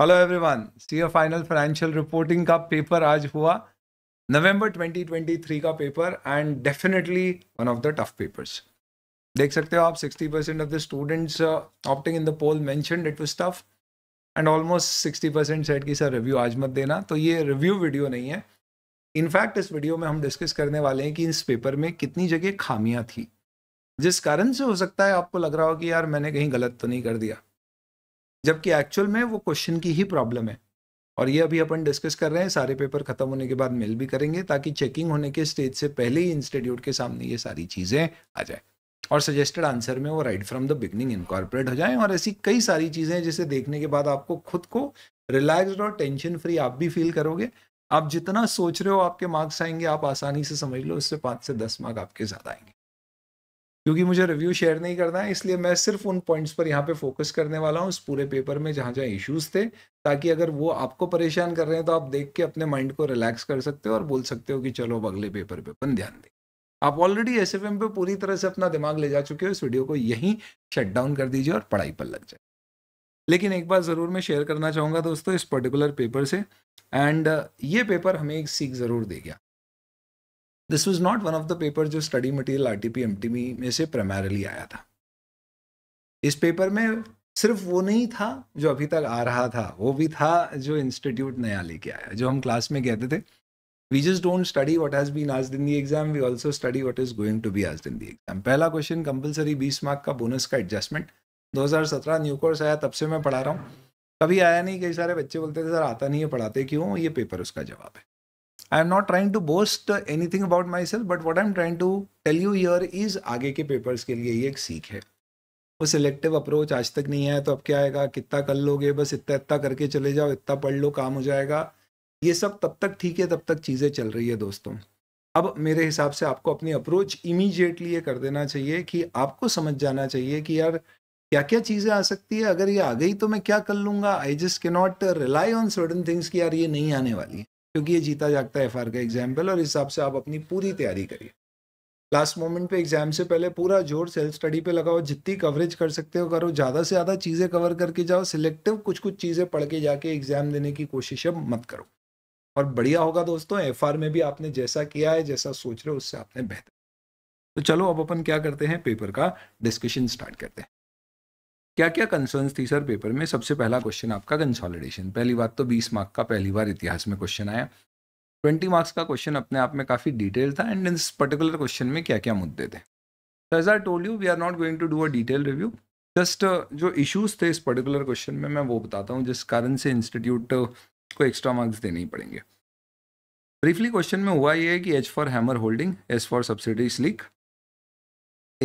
Hello everyone CA final financial reporting का paper आज हुआ नवंबर 2023 का paper and definitely one of the tough papers देख सकते हो आप 60 percent of the students opting in the poll मैं it was tough and almost 60 percent said की सर रिव्यू आज मत देना तो ये रिव्यू वीडियो नहीं है इनफैक्ट इस वीडियो में हम डिस्कस करने वाले हैं कि इस पेपर में कितनी जगह खामियां थी जिस कारण से हो सकता है आपको लग रहा हो कि यार मैंने कहीं गलत तो नहीं कर दिया जबकि एक्चुअल में वो क्वेश्चन की ही प्रॉब्लम है और ये अभी अपन डिस्कस कर रहे हैं सारे पेपर खत्म होने के बाद मेल भी करेंगे ताकि चेकिंग होने के स्टेज से पहले ही इंस्टीट्यूट के सामने ये सारी चीज़ें आ जाए और सजेस्टेड आंसर में वो right from the beginning incorporate हो जाए और ऐसी कई सारी चीज़ें जिसे देखने के बाद आपको खुद को रिलैक्स और टेंशन फ्री आप भी फील करोगे आप जितना सोच रहे हो आपके मार्क्स आएंगे आप आसानी से समझ लो उससे पाँच से दस मार्क आपके ज़्यादा आएंगे क्योंकि मुझे रिव्यू शेयर नहीं करना है इसलिए मैं सिर्फ उन पॉइंट्स पर यहाँ पे फोकस करने वाला हूँ इस पूरे पेपर में जहाँ जहाँ इश्यूज थे ताकि अगर वो आपको परेशान कर रहे हैं तो आप देख के अपने माइंड को रिलैक्स कर सकते हो और बोल सकते हो कि चलो अब अगले पेपर पे अपन ध्यान दें आप ऑलरेडी एस एफ एम पे पूरी तरह से अपना दिमाग ले जा चुके हो इस वीडियो को यहीं शट डाउन कर दीजिए और पढ़ाई पर लग जाए लेकिन एक बार ज़रूर मैं शेयर करना चाहूँगा दोस्तों इस पर्टिकुलर पेपर से एंड ये पेपर हमें एक सीख ज़रूर दे गया this was not one of the paper जो study material R T P M T B में से प्राइमरली आया था इस पेपर में सिर्फ वो नहीं था जो अभी तक आ रहा था वो भी था जो इंस्टीट्यूट नया लेके आया जो हम क्लास में कहते थे we just don't study what has been आज दिन the exam we also study what is going to B आज दिन द एग्जाम पहला क्वेश्चन कंपलसरी बीस मार्क का बोनस का एडजस्टमेंट दो हजार सत्रह न्यू कोर्स आया तब से मैं पढ़ा रहा हूँ कभी आया नहीं कई सारे बच्चे बोलते थे सर आता नहीं है पढ़ाते क्यों ये पेपर उसका जवाब है I am not trying to boast anything about myself but what I am trying to tell you here is आगे के पेपर्स के लिए ये एक सीख है वो सिलेक्टिव अप्रोच आज तक नहीं है तो अब क्या आएगा कितना कर लोगे बस इतना इतना करके चले जाओ इतना पढ़ लो काम हो जाएगा ये सब तब तक ठीक है तब तक चीज़ें चल रही है दोस्तों अब मेरे हिसाब से आपको अपनी अप्रोच इमीजिएटली ये कर देना चाहिए कि आपको समझ जाना चाहिए कि यार क्या क्या चीज़ें आ सकती है अगर ये आ गई तो मैं क्या कर लूँगा I just cannot rely on certain things कि यार ये नहीं आने वाली है क्योंकि ये जीता जागता एफ का एग्जाम और इस हिसाब से आप अपनी पूरी तैयारी करिए लास्ट मोमेंट पे एग्जाम से पहले पूरा जोर सेल्फ स्टडी पे लगाओ जितनी कवरेज कर सकते हो करो ज़्यादा से ज़्यादा चीज़ें कवर करके जाओ सिलेक्टिव कुछ कुछ चीज़ें पढ़ के जाके एग्जाम देने की कोशिश अब मत करो और बढ़िया होगा दोस्तों एफ में भी आपने जैसा किया है जैसा सोच रहे हो उससे आपने बेहतर तो चलो अब अपन क्या करते हैं पेपर का डिस्कशन स्टार्ट करते हैं क्या क्या कंसर्न्स थी सर पेपर में सबसे पहला क्वेश्चन आपका कंसोलिडेशन पहली बात तो 20 मार्क का पहली बार इतिहास में क्वेश्चन आया 20 मार्क्स का क्वेश्चन अपने आप में काफ़ी डिटेल था एंड इस पर्टिकुलर क्वेश्चन में क्या क्या मुद्दे थे so told you we are not going to do a detail review just जो इश्यूज थे इस पर्टिकुलर क्वेश्चन में मैं वो बताता हूँ जिस कारण से इंस्टीट्यूट uh, को एक्स्ट्रा मार्क्स देने ही पड़ेंगे ब्रीफली क्वेश्चन में हुआ ये है कि H for Hammer holding S for subsidies Sleek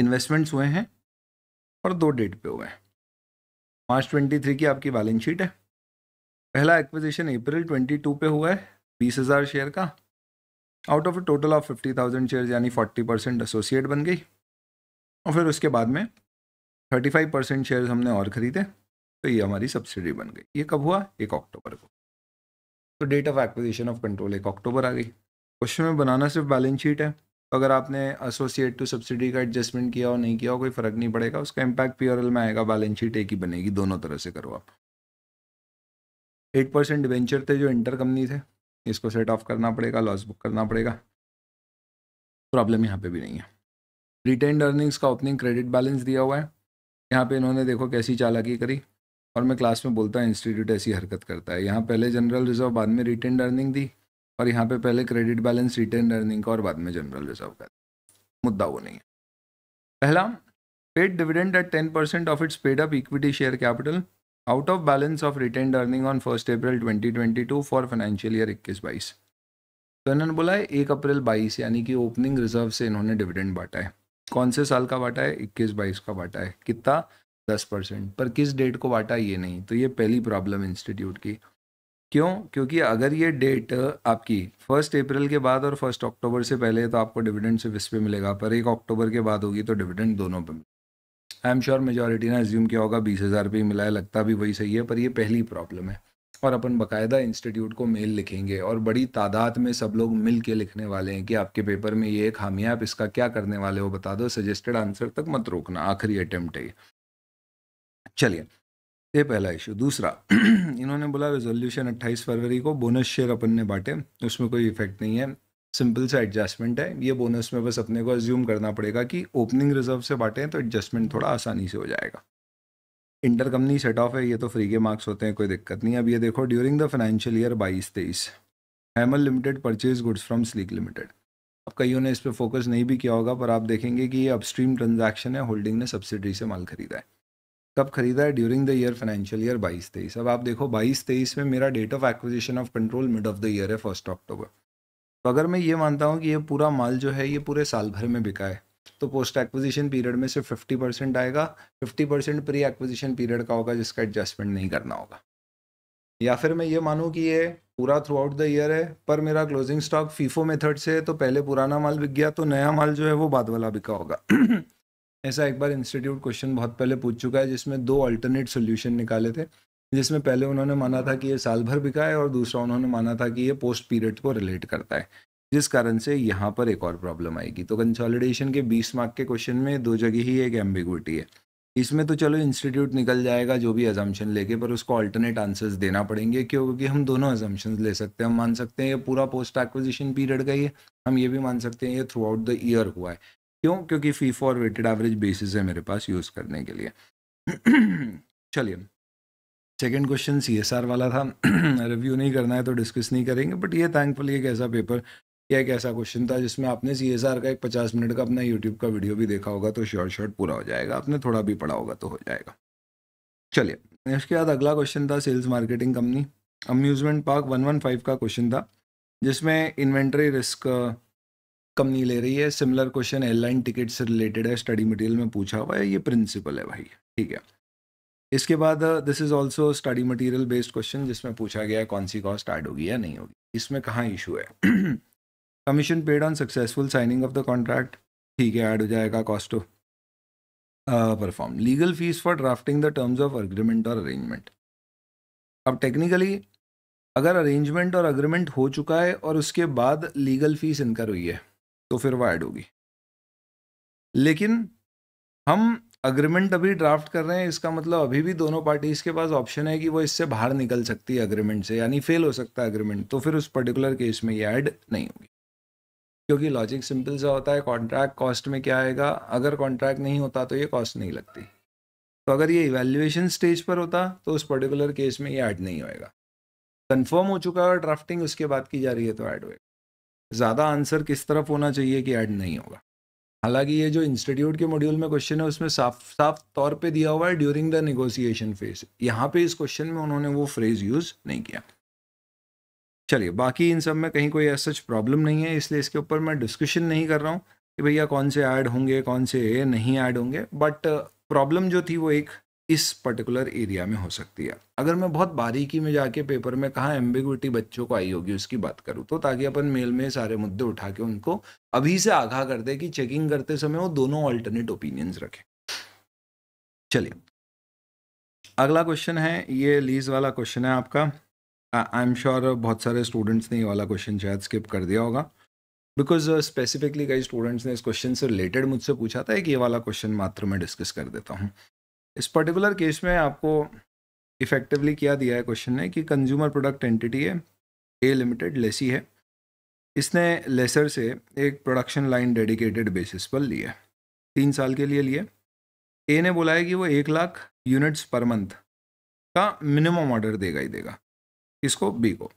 investments हुए हैं और दो डेट पे हुए हैं मार्च 23 की आपकी बैलेंस शीट है पहला एक्विजिशन अप्रैल 22 पे हुआ है बीस हज़ार शेयर का out of total of fifty thousand share यानी फोर्टी परसेंट एसोसिएट बन गई और फिर उसके बाद में थर्टी फाइव परसेंट शेयर हमने और ख़रीदे तो ये हमारी सब्सिडी बन गई ये कब हुआ एक अक्टूबर को तो date of acquisition of control एक अक्टूबर आ गई क्वेश्चन में बनाना सिर्फ बैलेंस शीट है अगर आपने एसोसिएट टू सब्सिडी का एडजस्टमेंट किया हो नहीं किया हो कोई फ़र्क नहीं पड़ेगा उसका इम्पैक्ट पीआरएल में आएगा बैलेंस शीट एक ही बनेगी दोनों तरह से करो आप एट परसेंट डिवेंचर थे जो इंटर कंपनी थे इसको सेट ऑफ करना पड़ेगा लॉस बुक करना पड़ेगा प्रॉब्लम यहाँ पे भी नहीं है रिटेन अर्निंग्स का ओपनिंग क्रेडिट बैलेंस दिया हुआ है यहाँ पे इन्होंने देखो कैसी चालाकी करी और मैं क्लास में बोलता हूँ इंस्टीट्यूट ऐसी हरकत करता है यहाँ पहले जनरल रिजर्व बाद में रिटेन अर्निंग दी और यहाँ पे पहले क्रेडिट बैलेंस रिटर्न अर्निंग का और बाद में जनरल रिजर्व का मुद्दा वो नहीं है पहला paid dividend at ten percent of its paid up equity share capital out of balance of return earning on first April twenty twenty two for financial year इक्कीस बाईस तो इन्होंने बोला है एक अप्रैल बाईस यानी कि ओपनिंग रिजर्व से इन्होंने डिविडेंड बांटा है कौन से साल का बांटा है इक्कीस बाईस का बांटा है कितना दस परसेंट पर किस डेट को बांटा ये नहीं तो ये पहली प्रॉब्लम इंस्टीट्यूट की क्यों क्योंकि अगर ये डेट आपकी फर्स्ट अप्रैल के बाद और फर्स्ट अक्टूबर से पहले तो आपको डिविडेंड सिर्फ इस पे मिलेगा पर एक अक्टूबर के बाद होगी तो डिविडेंड दोनों पे आई एम श्योर मेजोरिटी ने एज्यूम किया होगा बीस हज़ार रुपये मिला है लगता भी वही सही है पर ये पहली प्रॉब्लम है और अपन बाकायदा इंस्टीट्यूट को मेल लिखेंगे और बड़ी तादाद में सब लोग मिल के लिखने वाले हैं कि आपके पेपर में ये खामियाँ आप इसका क्या करने वाले हो बता दो सजेस्टेड आंसर तक मत रोकना आखिरी अटैम्प्ट चलिए ये पहला इशू दूसरा इन्होंने बोला रेजोल्यूशन 28 फरवरी को बोनस शेयर अपन ने बांटे उसमें कोई इफेक्ट नहीं है सिंपल सा एडजस्टमेंट है ये बोनस में बस अपने को एज्यूम करना पड़ेगा कि ओपनिंग रिजर्व से बांटे तो एडजस्टमेंट थोड़ा आसानी से हो जाएगा इंटर कंपनी सेट ऑफ है ये तो फ्री के मार्क्स होते हैं कोई दिक्कत नहीं अब ये देखो ड्यूरिंग द फाइनेंशियल ईयर बाईस तेईस Hamel limited purchase goods from Sleek limited अब कईयों ने इस पर फोकस नहीं भी किया होगा पर आप देखेंगे कि ये अपस्ट्रीम ट्रांजेक्शन है होल्डिंग ने सब्सिडी से माल खरीदा है कब खरीदा है during the year financial year बाईस तेईस अब आप देखो बाईस तेईस में मेरा date of acquisition of control mid of the year है फर्स्ट अक्टूबर तो अगर मैं ये मानता हूँ कि ये पूरा माल जो है ये पूरे साल भर में बिका है तो पोस्ट एक्विजिशन पीरियड में सिर्फ फिफ्टी परसेंट आएगा fifty percent pre acquisition period का होगा जिसका एडजस्टमेंट नहीं करना होगा या फिर मैं ये मानूँ कि ये पूरा थ्रू आउट द ईयर है पर मेरा क्लोजिंग स्टॉक फीफो मेथड से है तो पहले पुराना माल बिक गया तो नया माल जो है वो बाद वाला बिका होगा ऐसा एक बार इंस्टीट्यूट क्वेश्चन बहुत पहले पूछ चुका है जिसमें दो अल्टरनेट सोल्यूशन निकाले थे जिसमें पहले उन्होंने माना था कि ये साल भर बिका है और दूसरा उन्होंने माना था कि ये पोस्ट पीरियड को रिलेट करता है जिस कारण से यहाँ पर एक और प्रॉब्लम आएगी तो कंसोलिडेशन के 20 मार्क के क्वेश्चन में दो जगह ही एक एम्बिगुटी है इसमें तो चलो इंस्टीट्यूट निकल जाएगा जो भी एजम्पन लेके पर उसको अल्टरनेट आंसर्स देना पड़ेंगे क्योंकि हम दोनों एजम्पन ले सकते हैं हम मान सकते हैं ये पूरा पोस्ट एक्विजिशन पीरियड का ही है हम ये भी मान सकते हैं ये थ्रू आउट द ईयर हुआ है क्यों क्योंकि fee for weighted average basis है मेरे पास यूज़ करने के लिए चलिए सेकेंड क्वेश्चन सी वाला था रिव्यू नहीं करना है तो डिस्कस नहीं करेंगे बट ये थैंकफुली एक ऐसा पेपर या एक ऐसा क्वेश्चन था जिसमें आपने सी का एक पचास मिनट का अपना यूट्यूब का वीडियो भी देखा होगा तो शॉर्ट शॉर्ट पूरा हो जाएगा आपने थोड़ा भी पढ़ा होगा तो हो जाएगा चलिए इसके बाद अगला क्वेश्चन था sales marketing company amusement park one one five का क्वेश्चन था जिसमें इन्वेंट्री रिस्क कम नहीं ले रही है सिमिलर क्वेश्चन एयरलाइन टिकट से रिलेटेड है स्टडी मटेरियल में पूछा हुआ है ये प्रिंसिपल है भाई ठीक है इसके बाद this is also study material based question जिसमें पूछा गया है कौन सी कॉस्ट ऐड होगी या नहीं होगी इसमें कहाँ इशू है commission paid on successful signing of the contract ठीक है ऐड हो जाएगा cost of perform legal fees for drafting the terms of agreement और अरेंजमेंट अब टेक्निकली अगर अरेंजमेंट और अग्रीमेंट हो चुका है और उसके बाद लीगल फीस इनकर हुई है तो फिर वो ऐड होगी लेकिन हम अग्रीमेंट अभी ड्राफ्ट कर रहे हैं इसका मतलब अभी भी दोनों पार्टीज के पास ऑप्शन है कि वो इससे बाहर निकल सकती है अग्रीमेंट से यानी फेल हो सकता है अग्रीमेंट तो फिर उस पर्टिकुलर केस में ये ऐड नहीं होगी क्योंकि लॉजिक सिंपल सा होता है कॉन्ट्रैक्ट कॉस्ट में क्या आएगा अगर कॉन्ट्रैक्ट नहीं होता तो ये कॉस्ट नहीं लगती तो अगर ये इवेल्युएशन स्टेज पर होता तो उस पर्टिकुलर केस में ये ऐड नहीं होएगा कन्फर्म हो चुका है और ड्राफ्टिंग उसके बाद की जा रही है तो ऐड होएगा ज़्यादा आंसर किस तरफ होना चाहिए कि ऐड नहीं होगा हालांकि ये जो इंस्टीट्यूट के मॉड्यूल में क्वेश्चन है उसमें साफ साफ तौर पे दिया हुआ है ड्यूरिंग द निगोसिएशन फेज यहाँ पे इस क्वेश्चन में उन्होंने वो फ्रेज यूज़ नहीं किया चलिए बाकी इन सब में कहीं कोई ऐसा प्रॉब्लम नहीं है इसलिए इसके ऊपर मैं डिस्कशन नहीं कर रहा हूँ कि भैया कौन से ऐड होंगे कौन से नहीं ऐड होंगे बट प्रॉब्लम uh, जो थी वो एक इस पर्टिकुलर एरिया में हो सकती है अगर मैं बहुत बारीकी में जाके पेपर में कहा एम्बिगुटी बच्चों को आई होगी उसकी बात करूँ तो ताकि अपन मेल में सारे मुद्दे उठा के उनको अभी से आगाह कर दे कि चेकिंग करते समय वो दोनों ऑल्टरनेट ओपिनियंस रखें चलिए अगला क्वेश्चन है ये लीज वाला क्वेश्चन है आपका आई एम श्योर बहुत सारे स्टूडेंट्स ने ये वाला क्वेश्चन शायद स्किप कर दिया होगा बिकॉज स्पेसिफिकली uh, कई स्टूडेंट्स ने इस क्वेश्चन से रिलेटेड मुझसे पूछा था कि ये वाला क्वेश्चन मात्र मैं डिस्कस कर देता हूँ इस पर्टिकुलर केस में आपको इफेक्टिवली क्या दिया है क्वेश्चन ने कि कंज्यूमर प्रोडक्ट एंटिटी है ए लिमिटेड लेसी है इसने लेसर से एक प्रोडक्शन लाइन डेडिकेटेड बेसिस पर लिया तीन साल के लिए लिया ए ने बोला है कि वो एक लाख यूनिट्स पर मंथ का मिनिमम ऑर्डर देगा ही देगा इसको बी को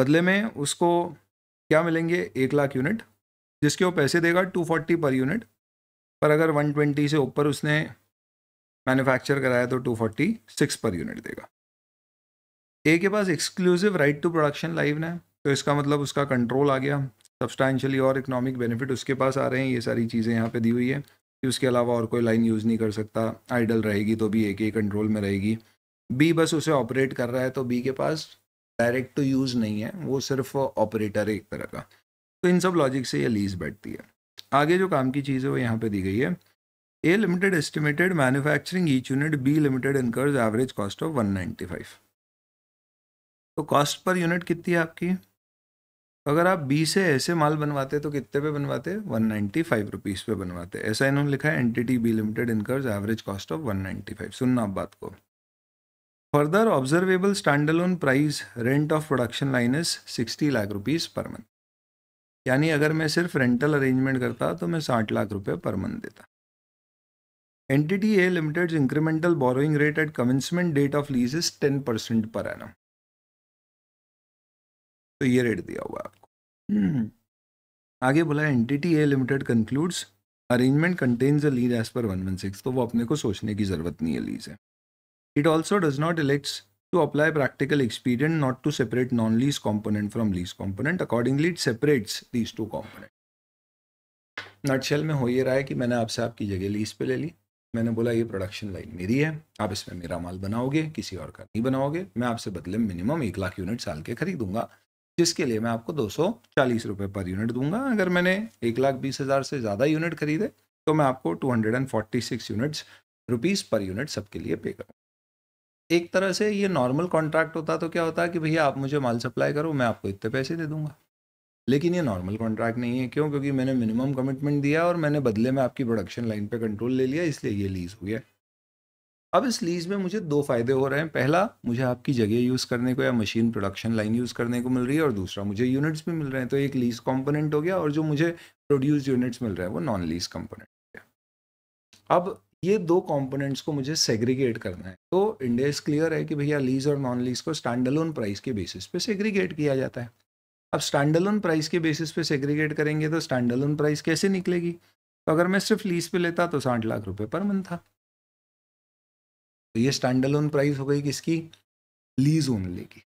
बदले में उसको क्या मिलेंगे एक लाख यूनिट जिसके वो पैसे देगा टू फोर्टी पर यूनिट पर अगर वन ट्वेंटी से ऊपर उसने मैन्युफैक्चर कराया तो 246 पर यूनिट देगा ए के पास exclusive right to production line ना तो इसका मतलब उसका कंट्रोल आ गया सब्सटैंशली और इकोनॉमिक बेनिफिट उसके पास आ रहे हैं ये सारी चीज़ें यहाँ पे दी हुई है कि उसके अलावा और कोई लाइन यूज़ नहीं कर सकता आइडल रहेगी तो भी ए के कंट्रोल में रहेगी बी बस उसे ऑपरेट कर रहा है तो बी के पास डायरेक्ट टू यूज़ नहीं है वो सिर्फ ऑपरेटर है एक तरह का तो इन सब लॉजिक से ये लीज बैठती है आगे जो काम की चीज़ है वो यहाँ पर दी गई है estimated Limited each unit B limited B average cost of one of 195. तो कॉस्ट पर यूनिट कितनी है आपकी अगर आप बी से ऐसे माल बनवाते तो कितने पे बनवाते 195 रुपीज़ पे बनवाते ऐसा इन्होंने लिखा है entity B limited incurs average cost of 195 सुनना आप बात को further observable standalone price rent of production line is sixty lakh rupees per month यानी अगर मैं सिर्फ रेंटल अरेंजमेंट करता तो मैं साठ लाख रुपये पर मंथ देता ए entity a limited's incremental borrowing rate at commencement date of lease is 10% per annum to तो ye rate diya आपको आगे बोला T A limited concludes arrangement contains a lease as per six तो वो अपने को सोचने की जरूरत नहीं है लीज है it also does not elects to apply practical experience not to separate non lease component from lease component accordingly it separates these two component nutshell में हो ये रहा है कि मैंने आपसे आपकी जगह लीज पर ले ली मैंने बोला ये प्रोडक्शन लाइन मेरी है आप इसमें मेरा माल बनाओगे किसी और का नहीं बनाओगे मैं आपसे बदले मिनिमम एक लाख यूनिट साल के खरीदूंगा जिसके लिए मैं आपको दो सौ चालीस रुपये पर यूनिट दूंगा अगर मैंने एक लाख बीस हज़ार से ज़्यादा यूनिट खरीदे तो मैं आपको two hundred and forty six units rupees per unit सबके लिए पे करूँ एक तरह से ये नॉर्मल कॉन्ट्रैक्ट होता तो क्या होता कि भैया आप मुझे माल सप्लाई करो मैं आपको इतने पैसे दे दूँगा लेकिन ये नॉर्मल कॉन्ट्रैक्ट नहीं है क्यों क्योंकि मैंने मिनिमम कमिटमेंट दिया और मैंने बदले में आपकी प्रोडक्शन लाइन पे कंट्रोल ले लिया इसलिए ये लीज़ हो गया अब इस लीज़ में मुझे दो फ़ायदे हो रहे हैं पहला मुझे आपकी जगह यूज़ करने को या मशीन प्रोडक्शन लाइन यूज़ करने को मिल रही है और दूसरा मुझे यूनिट्स भी मिल रहे हैं तो एक लीज़ कॉम्पोनेंट हो गया और जो मुझे प्रोड्यूस यूनिट्स मिल रहे हैं वो नॉन लीज़ कॉम्पोनेंट हो गया अब ये दो कंपोनेंट्स को मुझे सेग्रीगेट करना है तो इंडिया क्लियर है कि भैया लीज और नॉन लीज को स्टैंड अलोन प्राइस के बेसिस पे सेग्रीगेट किया जाता है अब स्टैंडलोन प्राइस के बेसिस पे सेग्रीगेट करेंगे तो स्टैंडलोन प्राइस कैसे निकलेगी तो अगर मैं सिर्फ लीज पे लेता तो साठ लाख रुपए पर मंथ था तो ये स्टैंडलोन प्राइस हो गई किसकी लीज ओनली की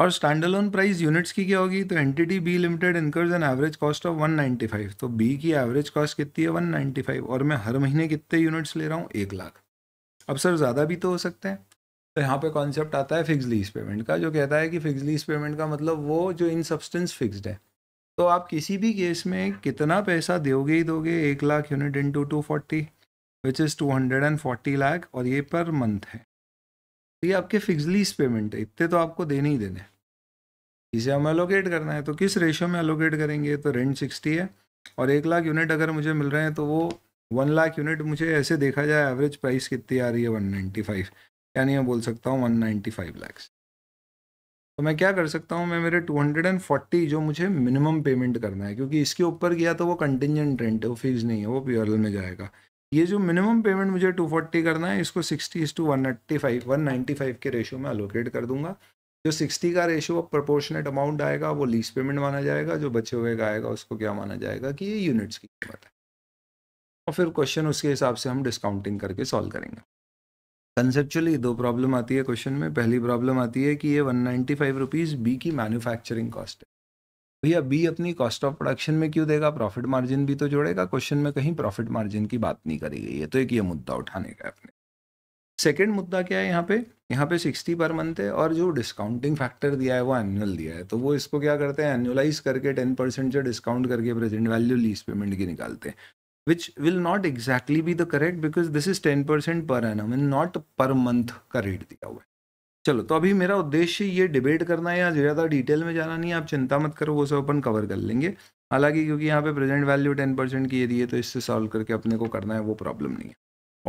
और स्टैंडलोन प्राइस यूनिट्स की क्या होगी तो entity B limited incurs an average cost of 195 तो बी की एवरेज कॉस्ट कितनी है 195 और मैं हर महीने कितने यूनिट्स ले रहा हूँ एक लाख अब सर ज़्यादा भी तो हो सकते हैं तो यहाँ पे कॉन्सेप्ट आता है फिक्स लीज पेमेंट का जो कहता है कि फिक्स लीज पेमेंट का मतलब वो जो इन सब्सटेंस फिक्स्ड है तो आप किसी भी केस में कितना पैसा दोगे ही दोगे एक lakh unit into forty which is two hundred and forty lakh और ये पर मंथ है तो ये आपके फिक्स लीज पेमेंट है इतने तो आपको देने ही देने इसे हम एलोकेट करना है तो किस रेशियो में एलोकेट करेंगे तो रेंट सिक्सटी है और एक लाख यूनिट अगर मुझे मिल रहे हैं तो वो वन लाख यूनिट मुझे ऐसे देखा जाए एवरेज प्राइस कितनी आ रही है वन नाइन्टी फाइव क्या नहीं मैं बोल सकता हूँ वन नाइन्टी फाइव लैक्स तो मैं क्या कर सकता हूँ मैं मेरे टू हंड्रेड एंड फोर्टी जो मुझे मिनिमम पेमेंट करना है क्योंकि इसके ऊपर किया तो वो कंटिजेंट रेंट है वो फिक्स नहीं है वो प्योरल में जाएगा ये जो मिनिमम पेमेंट मुझे टू फोर्टी करना है इसको sixty is to one eighty five one ninety five के रेशो में अलोकेट कर दूंगा जो सिक्सटी का रेशो प्रपोर्शनेट अमाउंट आएगा वो लीज पेमेंट माना जाएगा जो बचे हुए का आएगा उसको क्या माना जाएगा कि ये यूनिट्स की कीमत है और फिर क्वेश्चन उसके हिसाब से हम डिस्काउंटिंग करके सॉल्व करेंगे कंसेप्चुअली दो प्रॉब्लम आती है क्वेश्चन में पहली प्रॉब्लम आती है कि ये one ninety five rupees B की मैन्युफैक्चरिंग कॉस्ट है भैया बी अपनी कॉस्ट ऑफ प्रोडक्शन में क्यों देगा प्रॉफिट मार्जिन भी तो जोड़ेगा क्वेश्चन में कहीं प्रॉफिट मार्जिन की बात नहीं करी गई है तो एक ये मुद्दा उठाने का अपने सेकेंड मुद्दा क्या है यहाँ पे यहाँ पे सिक्सटी पर मंथ है और जो डिस्काउंटिंग फैक्टर दिया है वो एनुअल दिया है तो वो इसको क्या करते हैं एनुअलाइज करके टेन परसेंट जो डिस्काउंट करके प्रेजेंट वैल्यू लीज पेमेंट की निकालते हैं which will not exactly be the correct because this is 10% per annum and not per month का रेट दिया हुआ है चलो तो अभी मेरा उद्देश्य ये डिबेट करना है या ज़्यादा डिटेल में जाना नहीं है आप चिंता मत करो वो सब अपन कवर कर लेंगे हालांकि क्योंकि यहाँ पे प्रेजेंट वैल्यू टेन परसेंट की ये दी है तो इससे सॉल्व करके अपने को करना है वो प्रॉब्लम नहीं है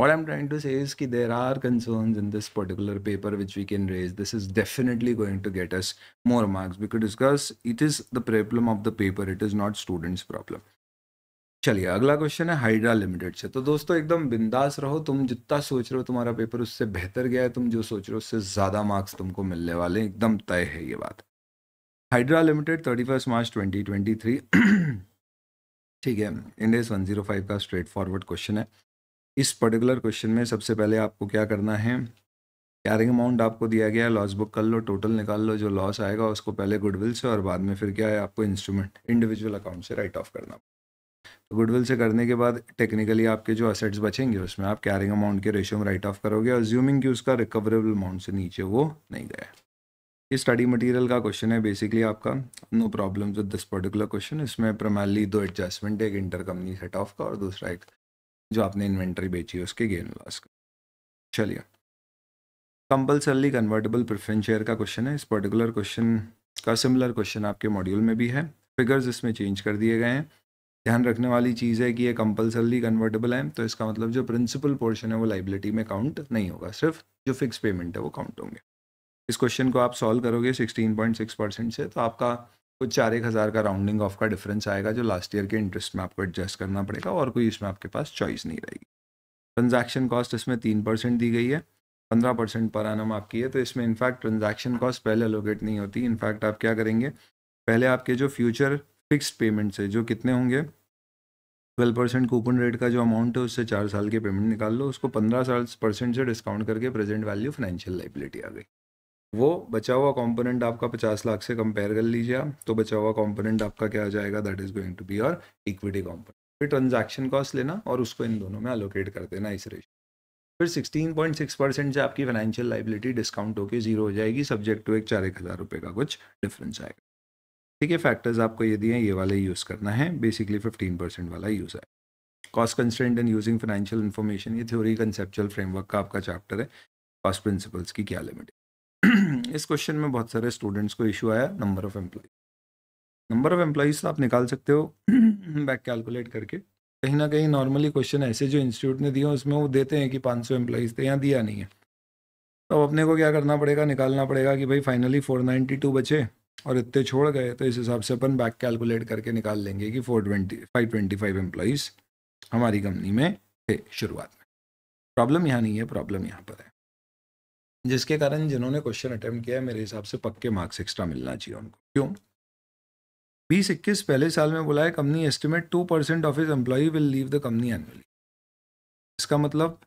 What I'm trying to say is that there are concerns in this particular paper which we can raise. This is definitely going to get us more marks because it is the problem of the paper. It is not students' problem. चलिए अगला question है hydra limited से तो दोस्तों एकदम बिंदास रहो तुम जितना सोच रहे हो तुम्हारा पेपर उससे बेहतर गया है तुम जो सोच रहे हो उससे ज़्यादा मार्क्स तुमको मिलने वाले हैं एकदम तय है ये बात Hydra limited thirty first March twenty twenty three ठीक है इंडेस वन जीरो फाइव का स्ट्रेट फॉरवर्ड क्वेश्चन है इस पर्टिकुलर क्वेश्चन में सबसे पहले आपको क्या करना है कैरिंग अमाउंट आपको दिया गया है लॉस बुक कर लो टोटल निकाल लो जो लॉस आएगा उसको पहले गुडविल से और बाद में फिर क्या है आपको इंस्ट्रूमेंट इंडिविजुअल अकाउंट से राइट ऑफ करना तो गुडविल से करने के बाद टेक्निकली आपके जो असेट्स बचेंगे उसमें आप कैरिंग अमाउंट के रेशियो में राइट ऑफ करोगे और ज्यूमिंग कि उसका रिकवरेबल अमाउंट से नीचे वो नहीं गया ये स्टडी मटेरियल का क्वेश्चन है बेसिकली आपका no problem with this particular question इसमें प्रमाली दो एडजस्टमेंट एक इंटर कंपनी सेट ऑफ का और दूसरा एक जो आपने इन्वेंट्री बेची है उसके गेन लॉस का चलिए कंपल्सरली कन्वर्टेबल प्रेफरेंस शेयर का क्वेश्चन है इस पर्टिकुलर क्वेश्चन का सिमिलर क्वेश्चन आपके मॉड्यूल में भी है फिगर्स इसमें चेंज कर दिए गए हैं ध्यान रखने वाली चीज़ है कि ये कंपलसरली कन्वर्टेबल है तो इसका मतलब जो प्रिंसिपल पोर्शन है वो लाइबिलिटी में काउंट नहीं होगा सिर्फ जो फिक्स पेमेंट है वो काउंट होंगे इस क्वेश्चन को आप सॉल्व करोगे 16.6 परसेंट से तो आपका कुछ चार एक हज़ार का राउंडिंग ऑफ का डिफरेंस आएगा जो लास्ट ईयर के इंटरेस्ट में आपको एडजस्ट करना पड़ेगा और कोई इसमें आपके पास चॉइस नहीं रहेगी ट्रांजेक्शन कॉस्ट इसमें तीन परसेंट दी गई है पंद्रह परसेंट पर आनम आपकी है तो इसमें इनफैक्ट ट्रांजेक्शन कॉस्ट पहले अलोकेट नहीं होती इनफैक्ट आप क्या करेंगे पहले आपके जो फ्यूचर फिक्स्ड पेमेंट से जो कितने होंगे ट्वेल्व परसेंट कूपन रेट का जो अमाउंट है उससे चार साल के पेमेंट निकाल लो उसको पंद्रह साल परसेंट से डिस्काउंट करके प्रेजेंट वैल्यू फाइनेंशियल लाइबिलिटी आ गई वो बचा हुआ कंपोनेंट आपका पचास लाख से कंपेयर कर लीजिए आप तो बचा हुआ कंपोनेंट आपका क्या आ जाएगा that is going to be और इक्विटी कॉम्पोनेंट फिर ट्रांजेक्शन कॉस्ट लेना और उसको इन दोनों में अलोकेट कर देना इस रेशो फिर सिक्सटीन पॉइंट सिक्स परसेंट से आपकी फाइनेंशियल लाइबिलिटी डिस्काउंट होकर जीरो हो जाएगी सब्जेक्ट टू एक चार एक हज़ार रुपये का कुछ डिफरेंस आएगा ठीक है फैक्टर्स आपको ये दिए हैं ये वाला यूज़ करना है बेसिकली फिफ्टीन परसेंट वाला यूज़ है cost constant and using financial information ये थ्योरी कंसेप्चुअल फ्रेमवर्क का आपका चैप्टर है कॉस्ट प्रिंसिपल्स की क्या लिमिट इस क्वेश्चन में बहुत सारे स्टूडेंट्स को इशू आया number of employ number of तो आप निकाल सकते हो बैक कैलकुलेट करके कहीं ना कहीं नॉर्मली क्वेश्चन ऐसे जो इंस्टीट्यूट ने दिए उसमें वो देते हैं कि 500 सौ एम्प्लॉज थे यहाँ दिया नहीं है तो अपने को क्या करना पड़ेगा निकालना पड़ेगा कि भाई फाइनली 492 बचे और इतने छोड़ गए तो इस हिसाब से अपन बैक कैलकुलेट करके निकाल लेंगे कि four twenty five twenty five employees हमारी कंपनी में थे शुरुआत में प्रॉब्लम यहाँ नहीं है प्रॉब्लम यहाँ पर है जिसके कारण जिन्होंने क्वेश्चन अटैम्प्ट किया है मेरे हिसाब से पक्के मार्क्स एक्स्ट्रा मिलना चाहिए उनको क्यों बीस इक्कीस पहले साल में बोला है company estimate two percent of is employ will leave the company annually इसका मतलब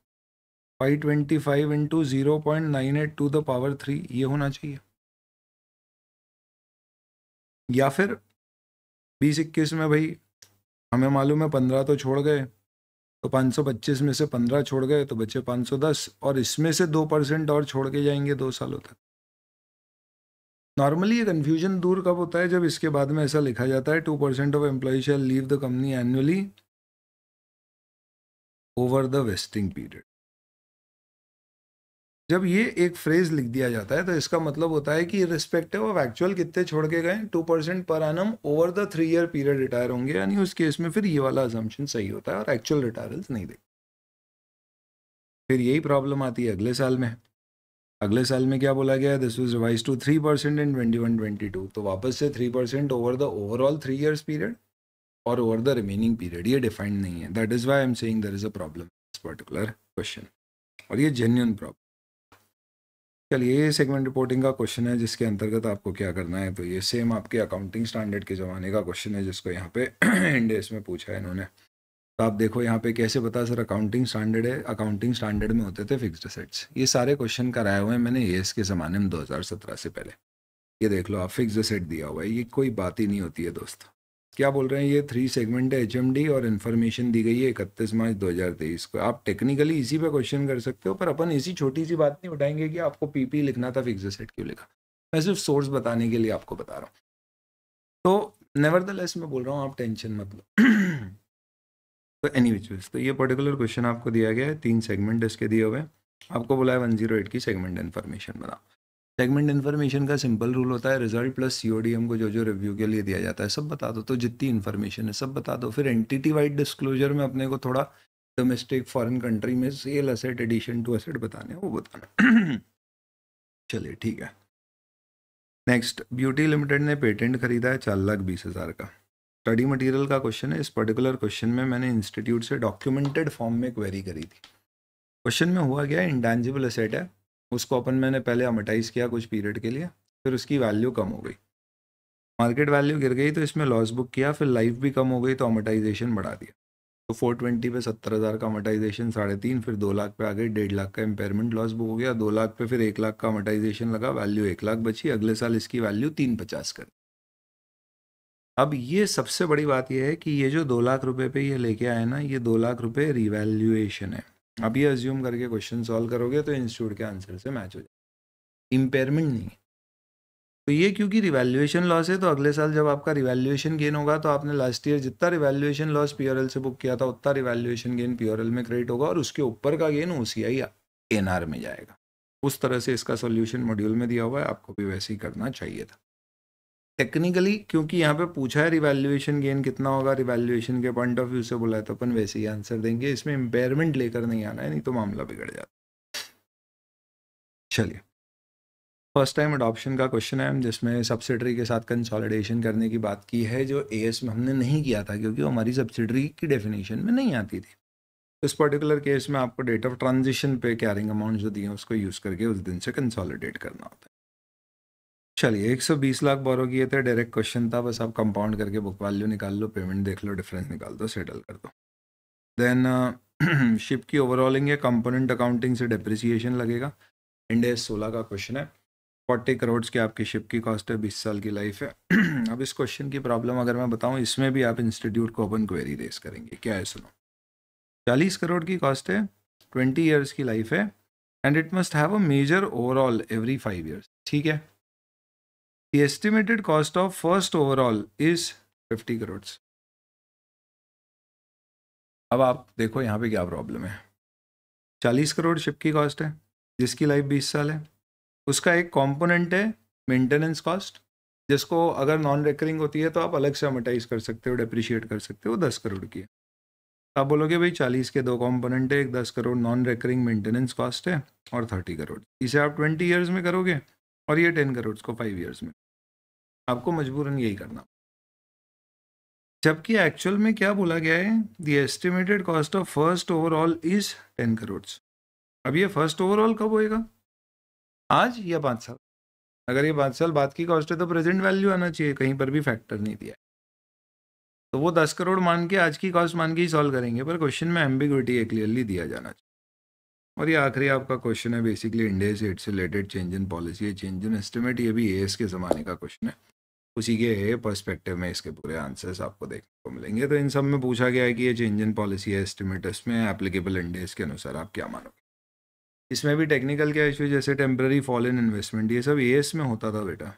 five twenty five into zero point nine eight to the power three ये होना चाहिए या फिर बीस इक्कीस में भाई हमें मालूम है पंद्रह तो छोड़ गए तो पाँच सौ पच्चीस में से पंद्रह छोड़ गए तो बचे दस और इसमें से दो परसेंट और छोड़ के जाएंगे दो सालों तक नॉर्मली ये कन्फ्यूजन दूर कब होता है जब इसके बाद में ऐसा लिखा जाता है two percent of employ shall leave the company annually over the vesting period जब ये एक फ्रेज लिख दिया जाता है तो इसका मतलब होता है कि रिस्पेक्टिव ऑफ एक्चुअल कितने छोड़ के गए two percent per annum over the three year period retire होंगे यानी उस केस में फिर ये वाला अजम्पन सही होता है और एक्चुअल रिटायरल्स नहीं देखते फिर यही प्रॉब्लम आती है अगले साल में अगले साल में क्या बोला गया this was revise to three percent in twenty one twenty two तो वापस से three percent over the overall three years period और ओवर द रिमेनिंग पीरियड ये डिफाइंड नहीं है that is why I am saying there is a problem particular question और ये genuine problem चलिए ये सेगमेंट रिपोर्टिंग का क्वेश्चन है जिसके अंतर्गत आपको क्या करना है तो ये सेम आपके अकाउंटिंग स्टैंडर्ड के ज़माने का क्वेश्चन है जिसको यहाँ पे इंडेस में पूछा है इन्होंने तो आप देखो यहाँ पे कैसे बताया सर अकाउंटिंग स्टैंडर्ड है अकाउंटिंग स्टैंडर्ड में होते थे फिक्सड असेट्स ये सारे क्वेश्चन कराए हुए हैं मैंने एस के ज़माने में दो से पहले ये देख लो आप फिक्स असेट दिया हुआ है ये कोई बात ही नहीं होती है दोस्तों क्या बोल रहे हैं ये थ्री सेगमेंट है एच और इन्फॉर्मेशन दी गई है इकतीस मार्च 2023 को आप टेक्निकली इसी पे क्वेश्चन कर सकते हो पर अपन इसी छोटी सी बात नहीं उठाएंगे कि आपको पीपी लिखना था फिक्स सेट क्यों लिखा मैं सिर्फ सोर्स बताने के लिए आपको बता रहा हूँ तो नेवर द लेस मैं बोल रहा हूँ आप टेंशन मत लो तो एनी विच तो ये पर्टिकुलर क्वेश्चन आपको दिया गया है तीन सेगमेंट इसके दिए हुए हैं आपको बोला है वन जीरो एट की सेगमेंट इन्फॉर्मेशन बनाओ सेगमेंट इन्फॉर्मेशन का सिंपल रूल होता है रिजल्ट प्लस सी को जो जो रिव्यू के लिए दिया जाता है सब बता दो तो जितनी इन्फॉर्मेशन है सब बता दो फिर एंटिटी वाइड डिस्क्लोजर में अपने को थोड़ा डोमेस्टिक फॉरेन कंट्री में sale asset addition to asset बताने वो बताना चलिए ठीक है नेक्स्ट ब्यूटी लिमिटेड ने पेटेंट खरीदा है चार लाख बीस हज़ार का स्टडी मटेरियल का क्वेश्चन है इस पर्टिकुलर क्वेश्चन में मैंने इंस्टीट्यूट से डॉक्यूमेंटेड फॉर्म में क्वेरी करी थी क्वेश्चन में हुआ गया इंटेंजिबल असेट है उसको अपन मैंने पहले अमोटाइज किया कुछ पीरियड के लिए फिर उसकी वैल्यू कम हो गई मार्केट वैल्यू गिर गई तो इसमें लॉस बुक किया फिर लाइफ भी कम हो गई तो अमोटाइजेशन बढ़ा दिया तो फोर ट्वेंटी पे सत्तर हज़ार का अमोटाइजेशन साढ़े तीन फिर दो लाख पे आ गई डेढ़ लाख का इंपेयरमेंट लॉस बुक हो गया दो लाख पे फिर एक लाख का अमोटाइजेशन लगा वैल्यू एक लाख बची अगले साल इसकी वैल्यू तीन पचास कर अब ये सबसे बड़ी बात यह है कि ये जो दो लाख रुपये पे ये लेके आए ना ये दो लाख रुपये रिवैल्यूएशन है अब ये अज्यूम करके क्वेश्चन सॉल्व करोगे तो इंस्टीट्यूट के आंसर से मैच हो जाए इम्पेयरमेंट नहीं है तो ये क्योंकि रिवैल्यूएशन लॉस है तो अगले साल जब आपका रिवैल्यूएशन गेन होगा तो आपने लास्ट ईयर जितना रिवैल्यूएशन लॉस पीआरएल से बुक किया था उतना रिवैल्यूएशन गेन पीआरएल में क्रेडिट होगा और उसके ऊपर का गेन ओसीआई एनआर में जाएगा उस तरह से इसका सोल्यूशन मॉड्यूल में दिया हुआ है आपको भी वैसे ही करना चाहिए था टेक्निकली क्योंकि यहाँ पे पूछा है रिवैल्यूएशन गेन कितना होगा रिवैल्यूएशन के पॉइंट ऑफ व्यू से बोला है तो अपन वैसे ही आंसर देंगे इसमें इम्पेयरमेंट लेकर नहीं आना है नहीं तो मामला बिगड़ जाता चलिए फर्स्ट टाइम अडॉप्शन का क्वेश्चन है जिसमें सब्सिडरी के साथ कंसोलिडेशन करने की बात की है जो ए में हमने नहीं किया था क्योंकि वो हमारी सब्सिडरी की डेफिनेशन में नहीं आती थी इस पर्टिकुलर केस में आपको डेट ऑफ ट्रांजिशन पे कैरिंग अमाउंट जो दिए उसको यूज़ करके उस दिन से कंसोलिडेट करना होता है चलिए 120 लाख बोरो किए थे डायरेक्ट क्वेश्चन था बस आप कंपाउंड करके बुक वैल्यू निकाल लो पेमेंट देख लो डिफरेंस निकाल दो सेटल कर दो देन शिप uh, की ओवरऑलिंग है कंपोनेंट अकाउंटिंग से डिप्रिसिएशन लगेगा इंडेस सोलह का क्वेश्चन है फोर्टी करोड्स की आपकी शिप की कॉस्ट है बीस साल की लाइफ है अब इस क्वेश्चन की प्रॉब्लम अगर मैं बताऊँ इसमें भी आप इंस्टीट्यूट को ओपन क्वेरी रेस करेंगे क्या है सुनो चालीस करोड़ की कॉस्ट है ट्वेंटी ईयर्स की लाइफ है and it must have a major overhaul every five years ठीक है The estimated cost of first overall is 50 crore अब आप देखो यहाँ पे क्या प्रॉब्लम है 40 करोड़ शिप की कॉस्ट है जिसकी लाइफ 20 साल है उसका एक कंपोनेंट है मेंटेनेंस कॉस्ट जिसको अगर नॉन रिकरिंग होती है तो आप अलग से अमोटाइज कर सकते हो डेप्रिशिएट कर सकते हो दस करोड़ की है तो आप बोलोगे भाई चालीस के दो कॉम्पोनेंट है एक दस crore non recurring maintenance cost है और थर्टी करोड़ इसे आप ट्वेंटी ईयर्स में करोगे और ये टेन करोड़ को फाइव ईयर्स में आपको मजबूरन यही करना जबकि एक्चुअल में क्या बोला गया है the estimated cost of first overhaul is ten crore अब ये फर्स्ट ओवरऑल कब होएगा आज या पाँच साल अगर ये पाँच साल बाद की कॉस्ट है तो प्रेजेंट वैल्यू आना चाहिए कहीं पर भी फैक्टर नहीं दिया तो वो दस करोड़ मान के आज की कॉस्ट मान के ही सॉल्व करेंगे पर क्वेश्चन में एम्बिग्विटी क्लियरली दिया जाना चाहिए और ये आखिरी आपका क्वेश्चन है बेसिकली इंडिया से it's related change in policy change in estimate ये भी एस के ज़माने का क्वेश्चन है उसी के पर्सपेक्टिव में इसके पूरे आंसर्स आपको देखने को मिलेंगे तो इन सब में पूछा गया है कि ये चेंज इन पॉलिसी है एस्टिमेट इसमें एप्लीकेबल इंडेज के अनुसार आप क्या मानोगे इसमें भी टेक्निकल क्या इशू जैसे टेम्प्रेरी फॉल इन इन्वेस्टमेंट ये सब एस में होता था बेटा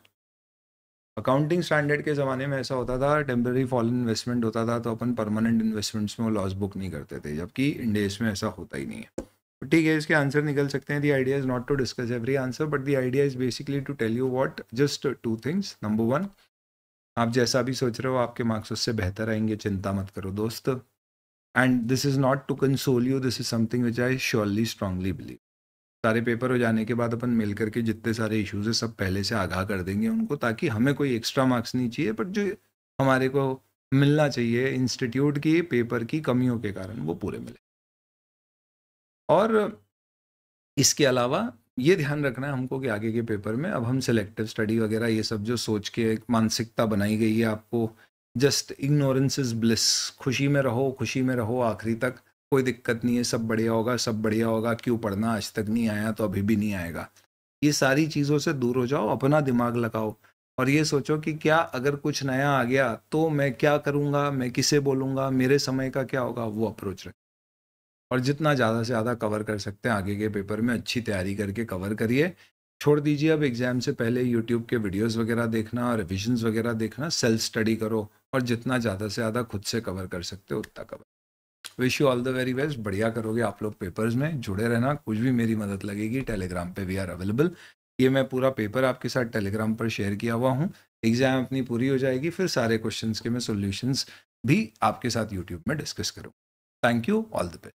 अकाउंटिंग स्टैंडर्ड के ज़माने में ऐसा होता था टेम्प्रेरी फॉल इन इन्वेस्टमेंट होता था तो अपन परमानेंट इन्वेस्टमेंट्स में वो लॉस बुक नहीं करते थे जबकि इंडेज में ऐसा होता ही नहीं है ठीक है इसके आंसर निकल सकते हैं the idea is not to discuss every answer but the idea is basically to tell you what just two things number one आप जैसा भी सोच रहे हो आपके मार्क्स उससे बेहतर आएंगे चिंता मत करो दोस्त and this is not to console you this is something which I surely strongly believe सारे पेपर हो जाने के बाद अपन मिल करके जितने सारे इश्यूज है सब पहले से आगाह कर देंगे उनको ताकि हमें कोई एक्स्ट्रा मार्क्स नहीं चाहिए बट जो हमारे को मिलना चाहिए इंस्टीट्यूट की पेपर की कमियों के कारण वो पूरे मिले और इसके अलावा ये ध्यान रखना है हमको कि आगे के पेपर में अब हम सिलेक्टिव स्टडी वगैरह ये सब जो सोच के एक मानसिकता बनाई गई है आपको जस्ट इग्नोरेंस इज ब्लिस खुशी में रहो खुशी में रहो आखिरी तक कोई दिक्कत नहीं है सब बढ़िया होगा सब बढ़िया होगा क्यों पढ़ना आज तक नहीं आया तो अभी भी नहीं आएगा ये सारी चीज़ों से दूर हो जाओ अपना दिमाग लगाओ और ये सोचो कि क्या अगर कुछ नया आ गया तो मैं क्या करूँगा मैं किसे बोलूँगा मेरे समय का क्या होगा वो अप्रोच रखें और जितना ज़्यादा से ज़्यादा कवर कर सकते हैं आगे के पेपर में अच्छी तैयारी करके कवर करिए छोड़ दीजिए अब एग्ज़ाम से पहले यूट्यूब के वीडियोस वगैरह देखना और रिविजन्स वगैरह देखना सेल्फ स्टडी करो और जितना ज़्यादा से ज़्यादा खुद से कवर कर सकते हो उतना cover wish you all the very best बढ़िया करोगे आप लोग पेपर्स में जुड़े रहना कुछ भी मेरी मदद लगेगी टेलीग्राम पर वी आर अवेलेबल ये मैं पूरा पेपर आपके साथ टेलीग्राम पर शेयर किया हुआ हूँ एग्ज़ाम अपनी पूरी हो जाएगी फिर सारे क्वेश्चन के मैं सोल्यूशंस भी आपके साथ यूट्यूब में डिस्कस करूँ thank you all the best